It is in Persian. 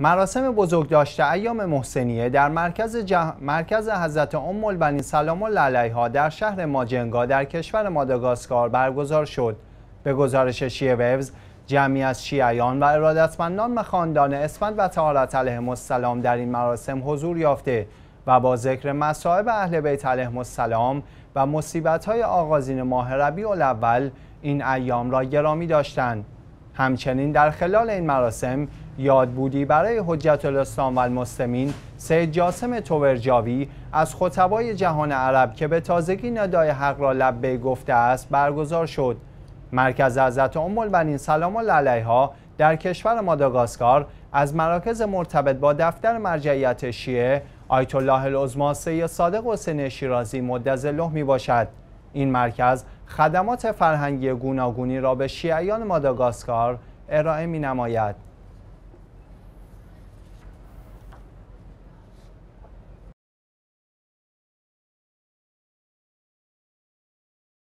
مراسم بزرگ داشته ایام محسنیه در مرکز, مرکز حضرت ام البنین سلام الله علیها در شهر ماجنگا در کشور ماداگاسکار برگزار شد به گزارش شیعه ویوز جمعی از شیعیان و ارادتمندان و خاندان اسفند و تهارت علیه در این مراسم حضور یافته و با ذکر مصائب اهل بیت علیهم السلام و های آغازین ماه ربیع الاول این ایام را گرامی داشتند همچنین در خلال این مراسم یاد بودی برای حجت الاسلام و المسلمین سید جاسم توورجاوی از خطبای جهان عرب که به تازگی ندای حق را لبه گفته است برگزار شد مرکز عزت ام البنین سلام الله علیها در کشور ماداگاسکار از مراکز مرتبط با دفتر مرجعیت شیعه آیت الله العظما سید صادق حسین شیرازی مدظله می باشد این مرکز خدمات فرهنگی گوناگونی را به شیعیان ماداگاسکار ارائه می نماید